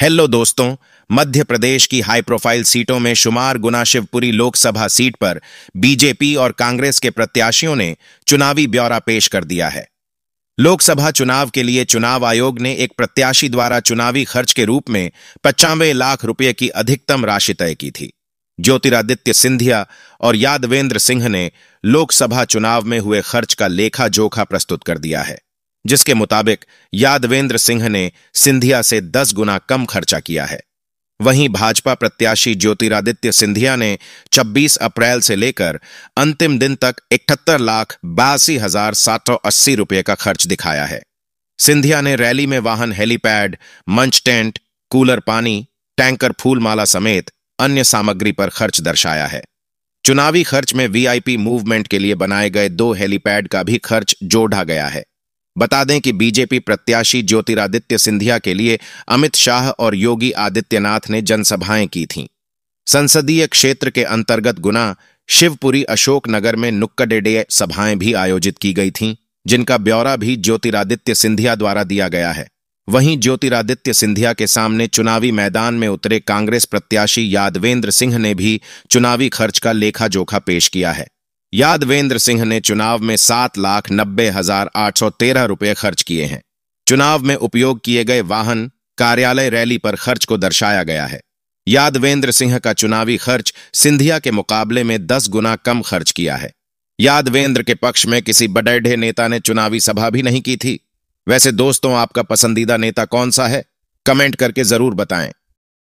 hello दोस्तों मध्य प्रदेश की high profile सीटों में शुमार गुना शिवपुरी लोकसभा सीट पर बीजेपी और कांग्रेस के प्रत्याशियों ने चुनावी ब्यौरा पेश कर दिया है लोकसभा चुनाव के लिए चुनाव आयोग ने एक प्रत्याशी द्वारा चुनावी खर्च के रूप में पचानवे लाख रुपए की अधिकतम राशि तय की थी ज्योतिरादित्य सिंधिया और यादवेंद्र सिंह ने लोकसभा चुनाव में हुए खर्च का लेखा जोखा प्रस्तुत कर दिया है जिसके मुताबिक यादवेंद्र सिंह ने सिंधिया से दस गुना कम खर्चा किया है वहीं भाजपा प्रत्याशी ज्योतिरादित्य सिंधिया ने 26 अप्रैल से लेकर अंतिम दिन तक इकहत्तर लाख बयासी हजार सात सौ अस्सी रुपये का खर्च दिखाया है सिंधिया ने रैली में वाहन हेलीपैड मंच टेंट कूलर पानी टैंकर फूलमाला समेत अन्य सामग्री पर खर्च दर्शाया है चुनावी खर्च में वीआईपी मूवमेंट के लिए बनाए गए दो हेलीपैड का भी खर्च जोड़ा गया है बता दें कि बीजेपी प्रत्याशी ज्योतिरादित्य सिंधिया के लिए अमित शाह और योगी आदित्यनाथ ने जनसभाएं की थीं संसदीय क्षेत्र के अंतर्गत गुना शिवपुरी अशोकनगर में नुक्कडेडे सभाएं भी आयोजित की गई थीं जिनका ब्यौरा भी ज्योतिरादित्य सिंधिया द्वारा दिया गया है वहीं ज्योतिरादित्य सिंधिया के सामने चुनावी मैदान में उतरे कांग्रेस प्रत्याशी यादवेंद्र सिंह ने भी चुनावी खर्च का लेखा जोखा पेश किया है यादवेंद्र सिंह ने चुनाव में सात लाख नब्बे हजार आठ सौ तेरह रुपये खर्च किए हैं चुनाव में उपयोग किए गए वाहन कार्यालय रैली पर खर्च को दर्शाया गया है यादवेंद्र सिंह का चुनावी खर्च सिंधिया के मुकाबले में दस गुना कम खर्च किया है यादवेंद्र के पक्ष में किसी बडैढ़े नेता ने चुनावी सभा भी नहीं की थी वैसे दोस्तों आपका पसंदीदा नेता कौन सा है कमेंट करके जरूर बताएं